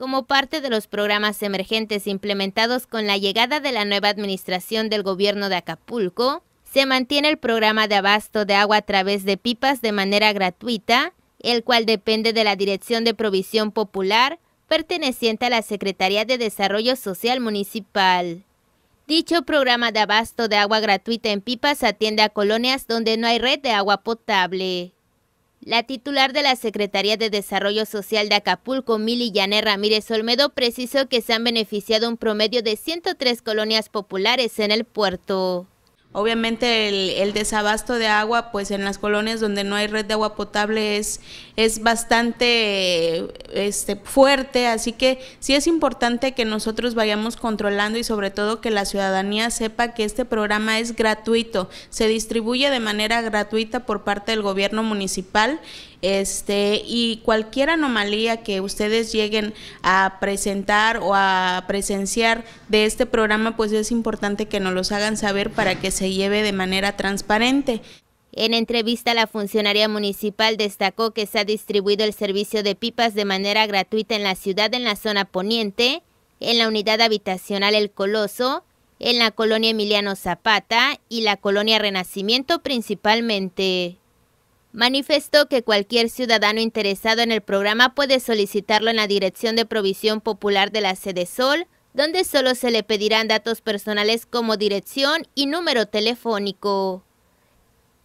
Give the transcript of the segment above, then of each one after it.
como parte de los programas emergentes implementados con la llegada de la nueva administración del gobierno de Acapulco, se mantiene el programa de abasto de agua a través de pipas de manera gratuita, el cual depende de la Dirección de Provisión Popular, perteneciente a la Secretaría de Desarrollo Social Municipal. Dicho programa de abasto de agua gratuita en pipas atiende a colonias donde no hay red de agua potable. La titular de la Secretaría de Desarrollo Social de Acapulco, Mili Yané Ramírez Olmedo, precisó que se han beneficiado un promedio de 103 colonias populares en el puerto. Obviamente el, desabasto de agua, pues en las colonias donde no hay red de agua potable es, bastante este, fuerte, así que sí es importante que nosotros vayamos controlando y sobre todo que la ciudadanía sepa que este programa es gratuito, se distribuye de manera gratuita por parte del gobierno municipal este, y cualquier anomalía que ustedes lleguen a presentar o a presenciar de este programa, pues es importante que nos los hagan saber para que se lleve de manera transparente. En entrevista, la funcionaria municipal destacó que se ha distribuido el servicio de pipas de manera gratuita en la ciudad en la zona poniente, en la unidad habitacional El Coloso, en la colonia Emiliano Zapata y la colonia Renacimiento principalmente. Manifestó que cualquier ciudadano interesado en el programa puede solicitarlo en la Dirección de Provisión Popular de la Sede Sol, donde solo se le pedirán datos personales como dirección y número telefónico.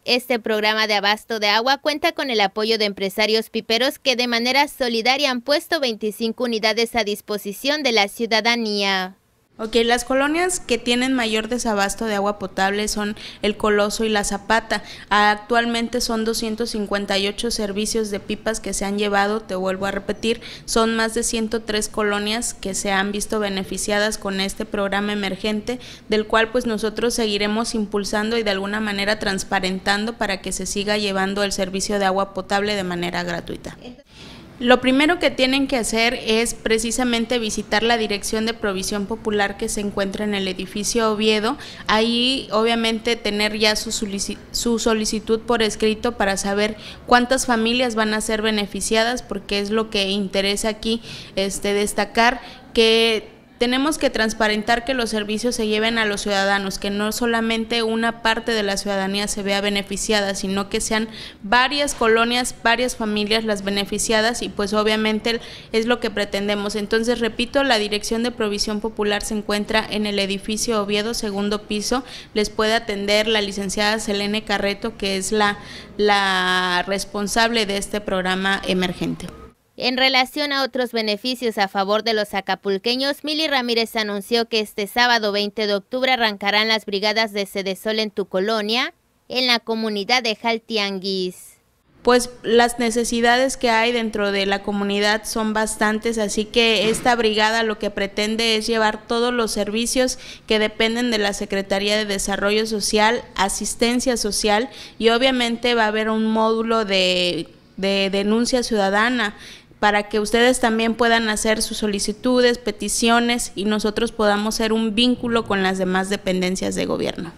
Este programa de abasto de agua cuenta con el apoyo de empresarios piperos que de manera solidaria han puesto 25 unidades a disposición de la ciudadanía. Ok, las colonias que tienen mayor desabasto de agua potable son El Coloso y La Zapata. Actualmente son 258 servicios de pipas que se han llevado, te vuelvo a repetir, son más de 103 colonias que se han visto beneficiadas con este programa emergente, del cual pues nosotros seguiremos impulsando y de alguna manera transparentando para que se siga llevando el servicio de agua potable de manera gratuita. Lo primero que tienen que hacer es precisamente visitar la dirección de provisión popular que se encuentra en el edificio Oviedo. Ahí obviamente tener ya su, solicitud por escrito para saber cuántas familias van a ser beneficiadas porque es lo que interesa aquí este, destacar que tenemos que transparentar que los servicios se lleven a los ciudadanos, que no solamente una parte de la ciudadanía se vea beneficiada, sino que sean varias colonias, varias familias las beneficiadas y pues obviamente es lo que pretendemos. Entonces, repito, la Dirección de Provisión Popular se encuentra en el edificio Oviedo, segundo piso. Les puede atender la licenciada Selene Carreto, que es la, la responsable de este programa emergente. En relación a otros beneficios a favor de los acapulqueños, Mili Ramírez anunció que este sábado 20 de octubre arrancarán las brigadas de Sol en tu colonia, en la comunidad de Jaltianguis. Pues las necesidades que hay dentro de la comunidad son bastantes, así que esta brigada lo que pretende es llevar todos los servicios que dependen de la Secretaría de Desarrollo Social, asistencia social y obviamente va a haber un módulo de denuncia ciudadana para que ustedes también puedan hacer sus solicitudes, peticiones y nosotros podamos ser un vínculo con las demás dependencias de gobierno.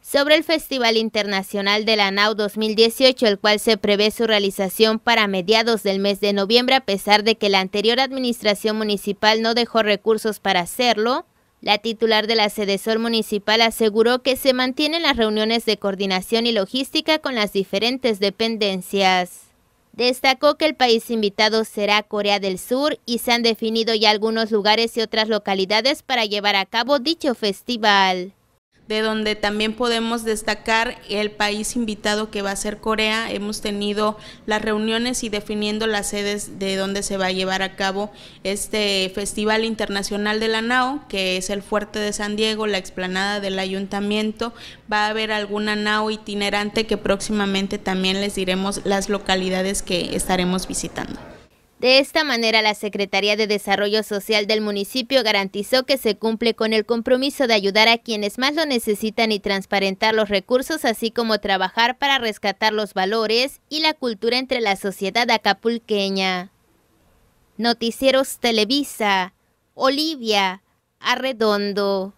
Sobre el Festival Internacional de la NAU 2018, el cual se prevé su realización para mediados del mes de noviembre, a pesar de que la anterior administración municipal no dejó recursos para hacerlo, la titular de la Sol municipal aseguró que se mantienen las reuniones de coordinación y logística con las diferentes dependencias. Destacó que el país invitado será Corea del Sur y se han definido ya algunos lugares y otras localidades para llevar a cabo dicho festival de donde también podemos destacar el país invitado que va a ser Corea. Hemos tenido las reuniones y definiendo las sedes de donde se va a llevar a cabo este Festival Internacional de la NAO, que es el Fuerte de San Diego, la explanada del ayuntamiento. Va a haber alguna NAO itinerante que próximamente también les diremos las localidades que estaremos visitando. De esta manera, la Secretaría de Desarrollo Social del municipio garantizó que se cumple con el compromiso de ayudar a quienes más lo necesitan y transparentar los recursos, así como trabajar para rescatar los valores y la cultura entre la sociedad acapulqueña. Noticieros Televisa, Olivia Arredondo.